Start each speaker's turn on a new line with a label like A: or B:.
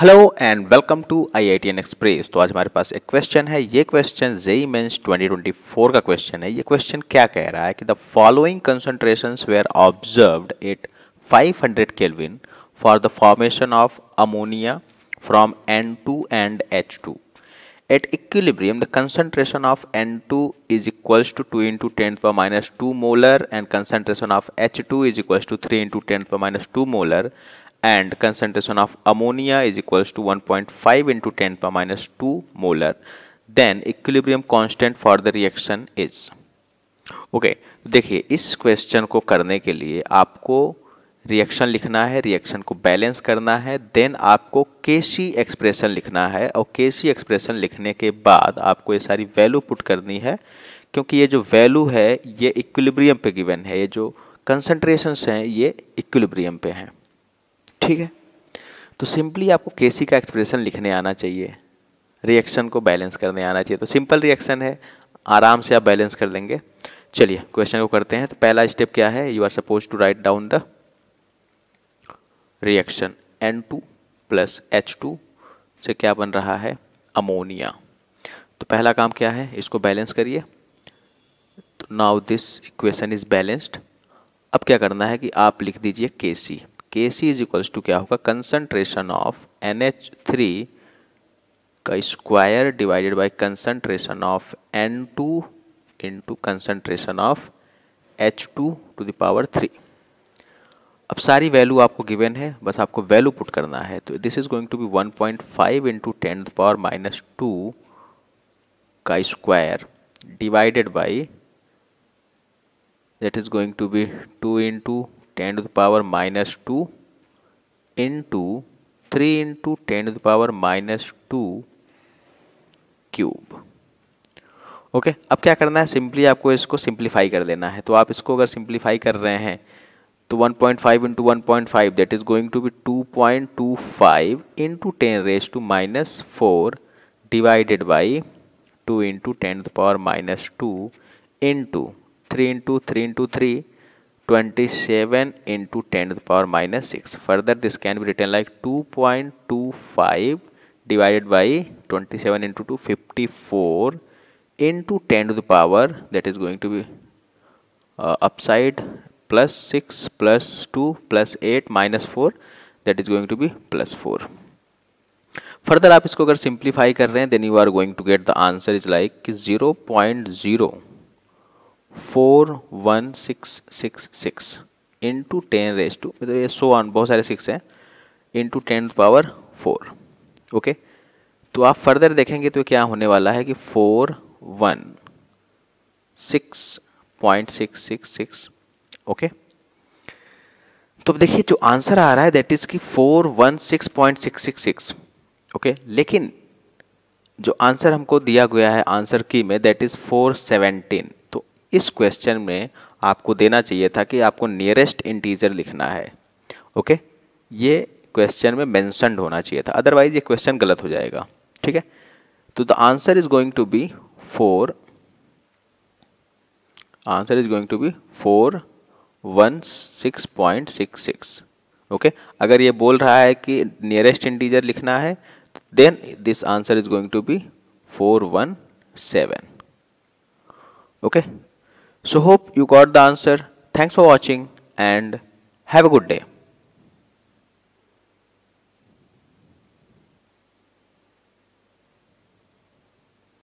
A: Hello and welcome to I express तो आज हमारे पास एक क्वेश्चन है ये क्वेश्चन जेई मेंस 2024 का क्वेश्चन है ये क्वेश्चन क्या कह रहा है कि the following concentration were observed at 500 hundred kelvin for the formation of ammonia from N two and H two at equilibrium the concentration of N two is equals to two into ten power minus two molar and concentration of H two is equals to three into ten power minus two molar and concentration of ammonia is equals to 1.5 into 10 power minus 2 molar then equilibrium constant for the reaction is okay okay, देखिए इस question को करने के लिए आपको reaction लिखना है reaction को बैलेंस करना है देन आपको केसी एक्सप्रेशन लिखना है और केसी एक्सप्रेशन लिखने के बाद आपको ये सारी वैल्यू पुट करनी है क्योंकि ये जो वैल्यू है ये इक्विलिब्रियम पे गिवन है ये जो कंसंट्रेशंस हैं ये इक्विलिब्रियम पे हैं ठीक है तो सिंपली आपको के सी का एक्सप्रेशन लिखने आना चाहिए रिएक्शन को बैलेंस करने आना चाहिए तो सिंपल रिएक्शन है आराम से आप बैलेंस कर लेंगे चलिए क्वेश्चन को करते हैं तो पहला स्टेप क्या है you are suppose to write down the reaction N two plus H two से क्या बन रहा है अमोनिया तो पहला काम क्या है इसको बैलेंस करिए तो now this equation is balanced अब क्या करना है कि आप लिख दीजिए के सी के सी इज इक्वल्स टू क्या होगा concentration of N H three का square divided by concentration of N two into concentration of H two to the power three अब सारी वैल्यू आपको गिवन है बस आपको वैल्यू पुट करना है तो this is going to be one point five into ten power minus two का square divided by that is going to be two into ten to the power minus two into three into ten to the power minus two cube okay अब क्या करना है simply आपको इसको simplify कर देना है तो आप इसको अगर सिंप्लीफाई कर रहे हैं तो 1.5 point five into one point five that is going to be 2.25 point two five into ten raise to minus four divided by two into ten the power minus two into three into three into three 27 into 10 to the power minus 6. Further, this can be written like 2.25 divided by 27 into 2, 54 into 10 to the power that is going to be uh, upside plus 6 plus 2 plus 8 minus 4 that is going to be plus 4. Further आप इसको अगर simplify कर रहे हैं then you are going to get the answer is like zero point zero four one six six six into ten raise two मतलब ये so one बहुत सारे सिक्स हैं into ten power four okay तो आप फर्दर देखेंगे तो क्या होने वाला है कि four one six point six six six okay तो अब देखिए जो आंसर आ रहा है दैट इज़ कि four one six point six six six okay लेकिन जो आंसर हमको दिया गया है आंसर की में दैट इज़ फोर सेवेंटीन इस क्वेश्चन में आपको देना चाहिए था कि आपको नियरेस्ट इंटीजर लिखना है ओके ये क्वेश्चन में मैंसनड होना चाहिए था अदरवाइज ये क्वेश्चन गलत हो जाएगा ठीक है तो the answer is going to be four answer is going to be four one six point six six okay अगर ये बोल रहा है कि नियरेस्ट इंटीजर लिखना है then this answer is going to be four one seven okay So hope you got the answer. Thanks for watching and have a good day.